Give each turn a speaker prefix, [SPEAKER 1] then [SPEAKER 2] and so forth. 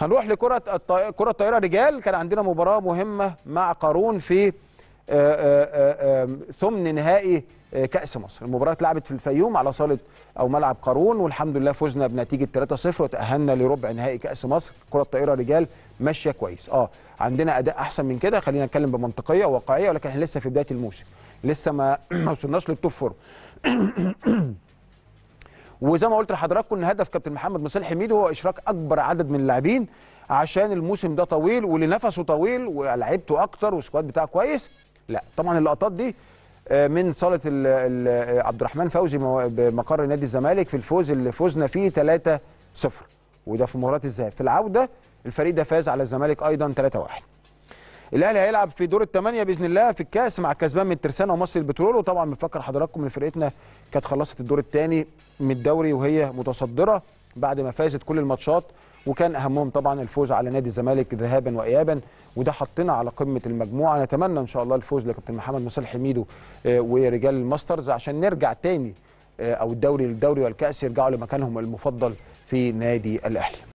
[SPEAKER 1] هنروح لكره كره الطائره رجال كان عندنا مباراه مهمه مع قارون في آه، آه، آه، ثمن نهائي كاس مصر المباراه اتلعبت في الفيوم على صاله او ملعب قارون والحمد لله فزنا بنتيجه 3-0 وتاهلنا لربع نهائي كاس مصر كره الطائره رجال ماشيه كويس اه عندنا اداء احسن من كده خلينا نتكلم بمنطقيه وواقعيه ولكن احنا لسه في بدايه الموسم لسه ما وصلناش للتوب وزي ما قلت لحضراتكم ان هدف كابتن محمد مصالح حميدي هو اشراك اكبر عدد من اللاعبين عشان الموسم ده طويل واللي نفسه طويل ولعبته اكتر والسكواد بتاعه كويس لا طبعا اللقطات دي آه، من صاله آه، عبد الرحمن فوزي بمقر نادي الزمالك في الفوز اللي فزنا فيه 3 0 وده في مباراه الذهاب في العوده الفريق ده فاز على الزمالك ايضا 3 1 الاهلي هيلعب في دور الثمانيه باذن الله في الكاس مع الكسبان من ترسانه ومصر البترول وطبعا بنفكر حضراتكم ان فرقتنا كانت خلصت الدور الثاني من الدوري وهي متصدره بعد ما فازت كل الماتشات وكان اهمهم طبعا الفوز على نادي الزمالك ذهابا وايابا وده حطنا على قمه المجموعه نتمنى ان شاء الله الفوز لكابتن محمد مصالح حميدو آه، ورجال الماسترز عشان نرجع تاني آه، او الدوري للدوري والكاس يرجعوا لمكانهم المفضل في نادي الاهلي